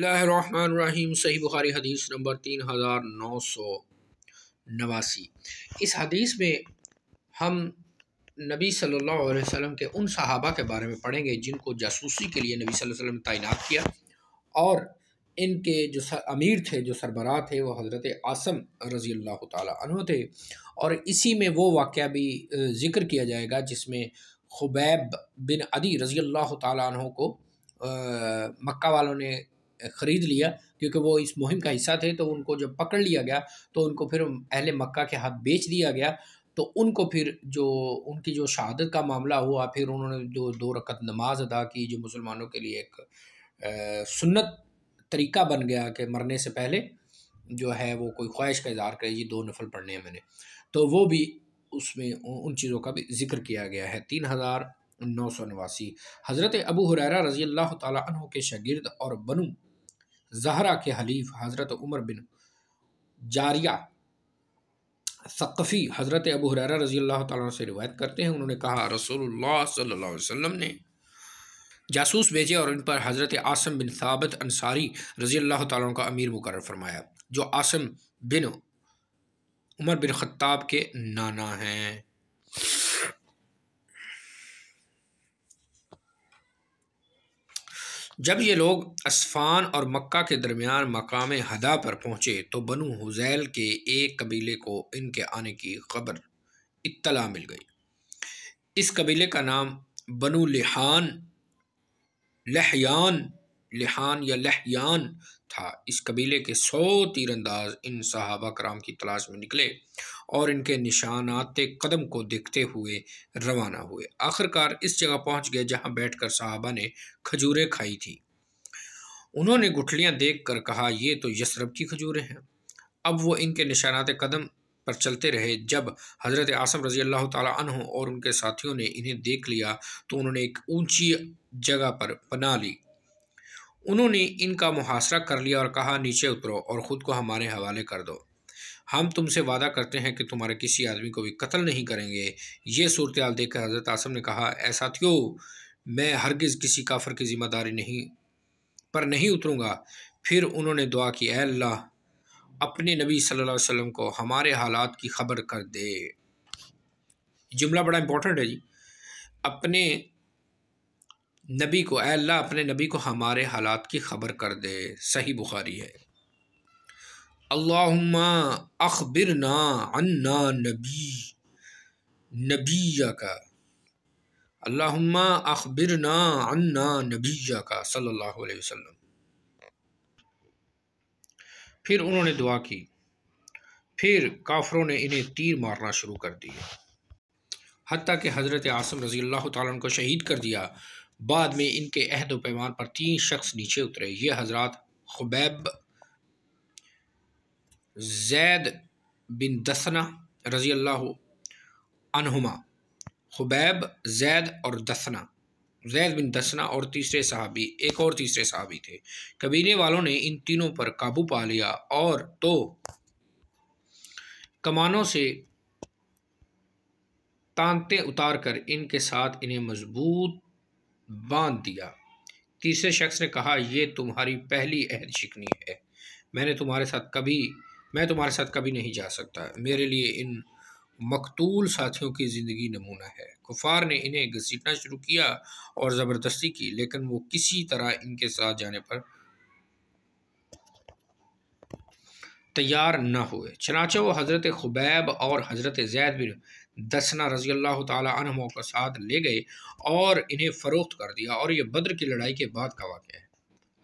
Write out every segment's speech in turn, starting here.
रहीम सही बुखारी हदीस नंबर तीन हज़ार नौ सौ नवासी इस हदीस में हम नबी सल्लल्लाहु अलैहि वसल्लम के उन सहाबा के बारे में पढ़ेंगे जिनको जासूसी के लिए नबी सल्लल्लाहु अलैहि वसल्लम ने तैनात किया और इनके जो अमीर थे जो सरबरा थे वो हज़रत आसम रज़ी अल्लाह तु थे और इसी में वो वाक़ भी ज़िक्र किया जाएगा जिसमें खुबैब बिन अदी रज़ी अल्लाह तु को मक्का वालों ने ख़रीद लिया क्योंकि वो इस मुहिम का हिस्सा थे तो उनको जब पकड़ लिया गया तो उनको फिर अहल मक्का के हाथ बेच दिया गया तो उनको फिर जो उनकी जो शहादत का मामला हुआ फिर उन्होंने जो दो रकत नमाज अदा की जो मुसलमानों के लिए एक सुन्नत तरीका बन गया कि मरने से पहले जो है वो कोई ख्वाहिश का इजहार करे ये दो नफल पढ़ने हैं मैंने तो वो भी उसमें उन चीज़ों का भी जिक्र किया गया है तीन हज़ार नौ सौ नवासी हज़रत अबू हुरैरा रज़ी अल्लाह तहों के शगिर्द और बनु जहरा के हलीफ हज़रत उमर बिन जारिया सकफ़ी हज़रत अबू हुररा रज़ी अल्लाह से रिवायत करते हैं उन्होंने कहा रसूलुल्लाह सल्लल्लाहु ने जासूस भेजे और इन पर हज़रत आसम बिन साबित अंसारी रज़ी अल्लाह तु का अमीर मुकर फरमाया जो आसम बिन उमर बिन ख़त्ताब के नाना हैं जब ये लोग असफान और मक्का के दरमियान मकाम हदा पर पहुँचे तो बनु हुजैल के एक कबीले को इनके आने की खबर इत्तला मिल गई इस कबीले का नाम बनु लिहान लहयान लिहान या लहयान था इस कबीले के सौ तीरंदाज इन सहाबा कराम की तलाश में निकले और इनके निशानात कदम को देखते हुए रवाना हुए आखिरकार इस जगह पहुंच गए जहां बैठकर सहाबा ने खजूरें खाई थी उन्होंने गुठलियां देखकर कहा ये तो यसरब की खजूरें हैं अब वो इनके निशानात कदम पर चलते रहे जब हज़रत आसम रज़ी अल्लाह तहों और उनके साथियों ने इन्हें देख लिया तो उन्होंने एक ऊंची जगह पर बना ली उन्होंने इनका मुहासरा कर लिया और कहा नीचे उतरो और ख़ुद को हमारे हवाले कर दो हम तुमसे वादा करते हैं कि तुम्हारे किसी आदमी को भी कत्ल नहीं करेंगे ये सूरत देख देखकर हज़रत आसम ने कहा ऐसा क्यों मैं हरगिज़ किसी काफर की ज़िम्मेदारी नहीं पर नहीं उतरूँगा फिर उन्होंने दुआ की अल्लाह अपने नबी सल्लल्लाहु अलैहि वसल्लम को हमारे हालात की खबर कर दे जुमला बड़ा इम्पोर्टेंट है जी अपने नबी को अल्लाह अपने नबी को हमारे हालात की खबर कर दे सही बुखारी है अल्लाहुम्मा अखबिरना अन्ना नबी नबीया का अल्लाहुम्मा अखबिरना अन्ना नबीया का सल्लल्लाहु अलैहि वसल्लम फिर उन्होंने दुआ की फिर काफरों ने इन्हें तीर मारना शुरू कर दिया हती कि हज़रत आसम रज़ी अल्लाह को शहीद कर दिया बाद में इनके अहद पैमान पर तीन शख्स नीचे उतरे ये हजरत खुबैब जैद बिन दसना रज़ी अल्लाह अनहुमा खुबैब जैद और दसना जैद बिन दसना और तीसरे सहाबी एक और तीसरे सहाबी थे कबीले वालों ने इन तीनों पर काबू पा लिया और तो कमानों से तांते उतार कर इनके साथ इन्हें मजबूत बांध दिया तीसरे शख्स ने कहा ये तुम्हारी पहली अहद शिकनी है मैंने तुम्हारे साथ कभी मैं तुम्हारे साथ कभी नहीं जा सकता मेरे लिए इन मकतूल साथियों की ज़िंदगी नमूना है कुफार ने इन्हें घसीटना शुरू किया और ज़बरदस्ती की लेकिन वो किसी तरह इनके साथ जाने पर तैयार न हुए चनाचा वो हज़रत खुबैब और हज़रत जैद बिन दसना रजी अल्लाह तहों का साथ ले गए और इन्हें फ़रोख्त कर दिया और ये बद्र की लड़ाई के बाद का वाक़ है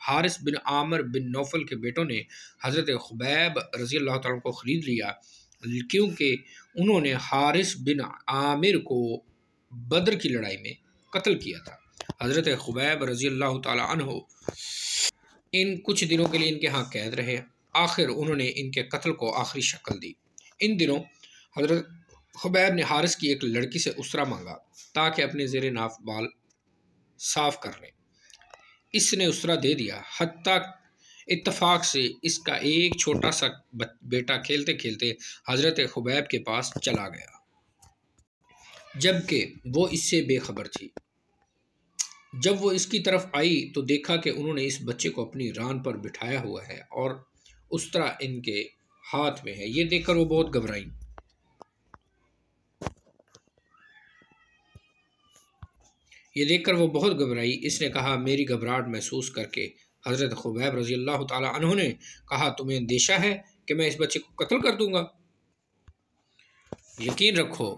हारिस बिन आमर बिन नौफल के बेटों ने हज़रत खुबैब रजी अल्लाह तुम को ख़रीद लिया क्योंकि उन्होंने हारिस बिन आमिर को बद्र की लड़ाई में कत्ल किया था हज़रत खुबैब रजी अल्लाह तह इन कुछ दिनों के लिए इनके यहाँ कैद रहे आखिर उन्होंने इनके कत्ल को आखिरी शक्ल दी इन दिनों हज़रत खुबैब ने हारिस की एक लड़की से उसरा मांगा ताकि अपने जेर नाफ बाल साफ कर लें इसने उसरा दे दिया हती इतफाक से इसका एक छोटा सा बेटा खेलते खेलते हज़रत खुबैब के पास चला गया जबकि वो इससे बेखबर थी जब वो इसकी तरफ आई तो देखा कि उन्होंने इस बच्चे को अपनी रान पर बिठाया हुआ है और उस तरह इनके हाथ में है ये देखकर वो बहुत घबराई ये देखकर वो बहुत घबराई इसने कहा मेरी घबराहट महसूस करके हज़रत खुबैब रज़ी अल्लाह तु ने कहा तुम्हें अंदेशा है कि मैं इस बच्चे को कत्ल कर दूँगा यकीन रखो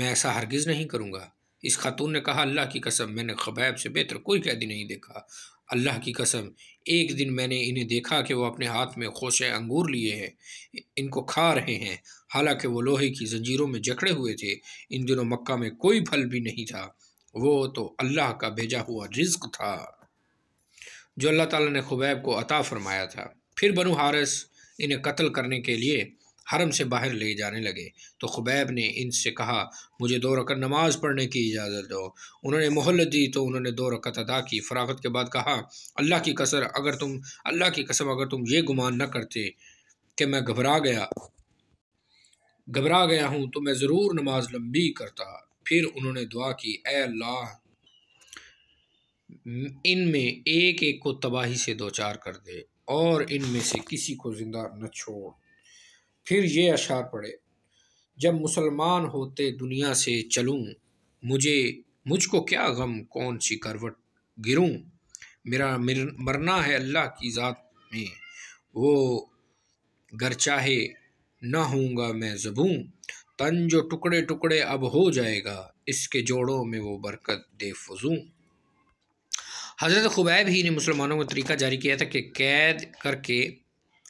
मैं ऐसा हरगिज़ नहीं करूँगा इस खातून ने कहा अल्लाह की कसम मैंने खबैब से बेहतर कोई कैदी नहीं देखा अल्लाह की कसम एक दिन मैंने इन्हें देखा कि वो अपने हाथ में खोश अंगूर लिए हैं इनको खा रहे हैं हालांकि वो लोहे की जंजीरों में जकड़े हुए थे इन दिनों मक्का में कोई फल भी नहीं था वो तो अल्लाह का भेजा हुआ रिज्क था जो अल्लाह ताला ने खुबैब को अता फरमाया था फिर बनु हारस इन्हें कत्ल करने के लिए हरम से बाहर ले जाने लगे तो खुबैब ने इनसे कहा मुझे दो रकत नमाज़ पढ़ने की इजाज़त दो उन्होंने मोहलत दी तो उन्होंने दो रकत अदा की फरागत के बाद कहा अल्लाह की कसर अगर तुम अल्लाह की कसम अगर तुम ये गुमान न करते कि मैं घबरा गया घबरा गया हूँ तो मैं ज़रूर नमाज लंबी करता फिर उन्होंने दुआ की ए अल्लाह में एक एक को तबाही से दो चार कर दे और इनमें से किसी को ज़िंदा न छोड़ फिर ये अशार पड़े जब मुसलमान होते दुनिया से चलूं मुझे मुझको क्या गम कौन सी करवट गिरूं मेरा मरना है अल्लाह की ज़ात में वो गर चाहे ना होऊंगा मैं जबूँ तन जो टुकड़े टुकड़े अब हो जाएगा इसके जोड़ों में वो बरकत दे फजू हज़रत खुबैब ही ने मुसलमानों को तरीका जारी किया था कि कैद करके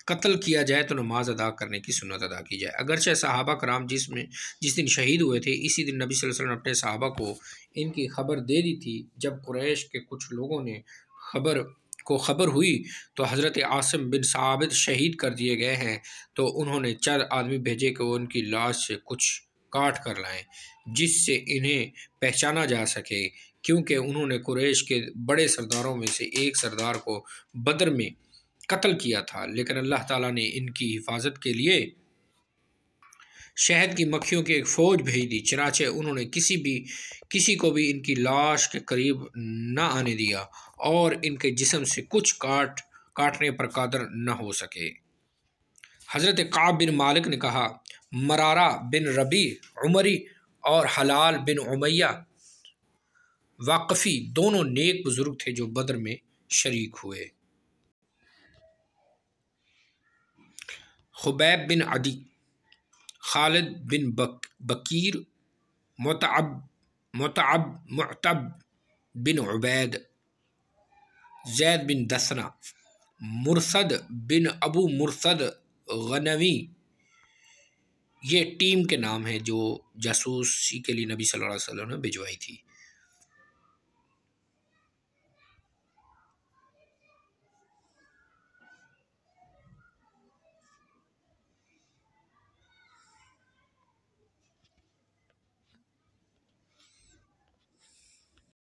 कत्ल किया जाए तो नमाज़ अदा करने की सुनत अदा की जाए अगरचे सहाबा कराम जिसमें जिस दिन शहीद हुए थे इसी दिन नबी वसल्लम अपने सहाबा को इनकी खबर दे दी थी जब कुरैश के कुछ लोगों ने खबर को ख़बर हुई तो हज़रत आसम बिन साबित शहीद कर दिए गए हैं तो उन्होंने चार आदमी भेजे कि वो उनकी लाश से कुछ काट कर लाएं जिससे इन्हें पहचाना जा सके क्योंकि उन्होंने कुरेश के बड़े सरदारों में से एक सरदार को बदर में कत्ल किया था लेकिन अल्लाह ताला ने इनकी हिफाजत के लिए शहद की मक्खियों की एक फ़ौज भेज दी चराचे उन्होंने किसी भी किसी को भी इनकी लाश के करीब न आने दिया और इनके जिसम से कुछ काट काटने पर कादर न हो सके हज़रत काब बिन मालिक ने कहा मरारा बिन रबी उमरी और हलाल बिन उमैया वाकफ़ी दोनों नेक बुज़ुर्ग थे जो बद्र में शरीक हुए खुबैब बिन अदी खालिद बिन बक बकीर मतब मतब मतब बिन उबैद जैद बिन दसना मुरसद बिन अबू मुरसद गनवी ये टीम के नाम हैं जो जासूसी के लिए नबी सल्लल्लाहु अलैहि वसल्लम ने भिजवाई थी